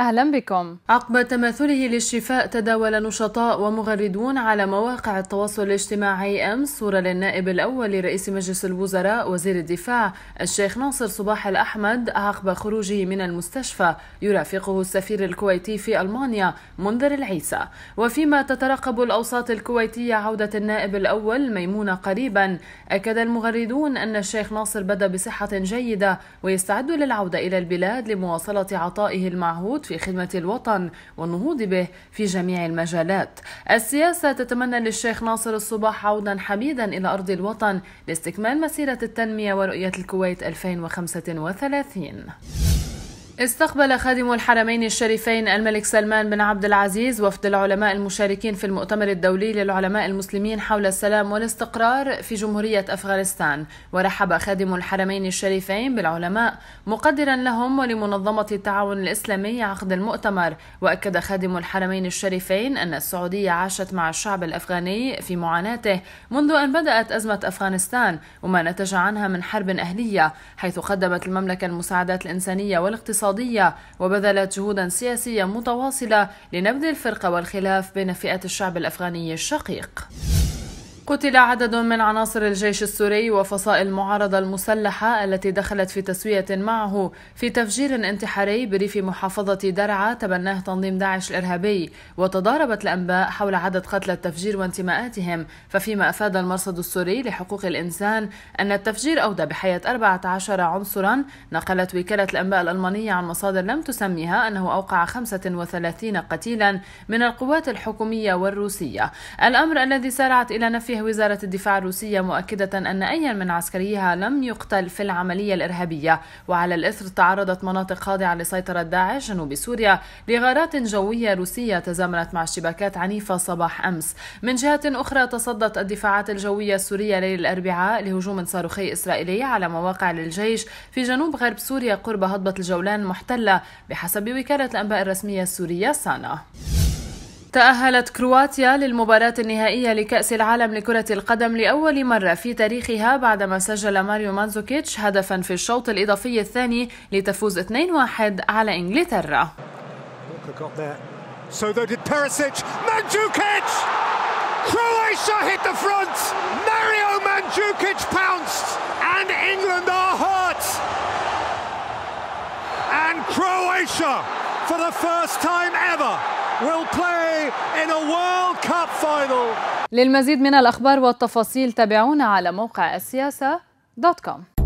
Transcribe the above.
أهلا بكم عقب تماثله للشفاء تداول نشطاء ومغردون على مواقع التواصل الاجتماعي أمس صورة للنائب الأول لرئيس مجلس الوزراء وزير الدفاع الشيخ ناصر صباح الأحمد عقب خروجه من المستشفى يرافقه السفير الكويتي في ألمانيا منذر العيسى وفيما تترقب الأوساط الكويتية عودة النائب الأول ميمونة قريبا أكد المغردون أن الشيخ ناصر بدأ بصحة جيدة ويستعد للعودة إلى البلاد لمواصلة عطائه المعهود في خدمة الوطن والنهوض به في جميع المجالات السياسة تتمنى للشيخ ناصر الصباح عودا حميدا إلى أرض الوطن لاستكمال مسيرة التنمية ورؤية الكويت 2035 استقبل خادم الحرمين الشريفين الملك سلمان بن عبد العزيز وفد العلماء المشاركين في المؤتمر الدولي للعلماء المسلمين حول السلام والاستقرار في جمهورية أفغانستان ورحب خادم الحرمين الشريفين بالعلماء مقدرا لهم ولمنظمة التعاون الإسلامي عقد المؤتمر وأكد خادم الحرمين الشريفين أن السعودية عاشت مع الشعب الأفغاني في معاناته منذ أن بدأت أزمة أفغانستان وما نتج عنها من حرب أهلية حيث قدمت المملكة المساعدات الإنسانية والاقتصادية اقتصادية وبذلت جهودا سياسية متواصلة لنبذ الفرقة والخلاف بين فئات الشعب الأفغاني الشقيق قتل عدد من عناصر الجيش السوري وفصائل المعارضة المسلحة التي دخلت في تسوية معه في تفجير انتحاري بريف محافظة درعا تبناه تنظيم داعش الإرهابي وتضاربت الأنباء حول عدد قتلى التفجير وانتماءاتهم ففيما أفاد المرصد السوري لحقوق الإنسان أن التفجير أودى بحياة 14 عنصرا نقلت وكالة الأنباء الألمانية عن مصادر لم تسميها أنه أوقع 35 قتيلا من القوات الحكومية والروسية الأمر الذي سارعت إلى نفيه تتجه وزارة الدفاع الروسية مؤكدة أن أيا من عسكريها لم يقتل في العملية الإرهابية وعلى الإثر تعرضت مناطق خاضعة لسيطرة داعش جنوب سوريا لغارات جوية روسية تزامنت مع اشتباكات عنيفة صباح أمس من جهة أخرى تصدت الدفاعات الجوية السورية ليل الأربعاء لهجوم صاروخي إسرائيلي على مواقع للجيش في جنوب غرب سوريا قرب هضبة الجولان المحتلة بحسب وكالة الأنباء الرسمية السورية سانا تأهلت كرواتيا للمباراة النهائية لكأس العالم لكرة القدم لأول مرة في تاريخها بعدما سجل ماريو مانزوكيتش هدفا في الشوط الإضافي الثاني لتفوز 2-1 على إنجلترا. And for the first time ever, will play in a World Cup final. للمزيد من الأخبار والتفاصيل تابعونا على موقع السياسة دوت كوم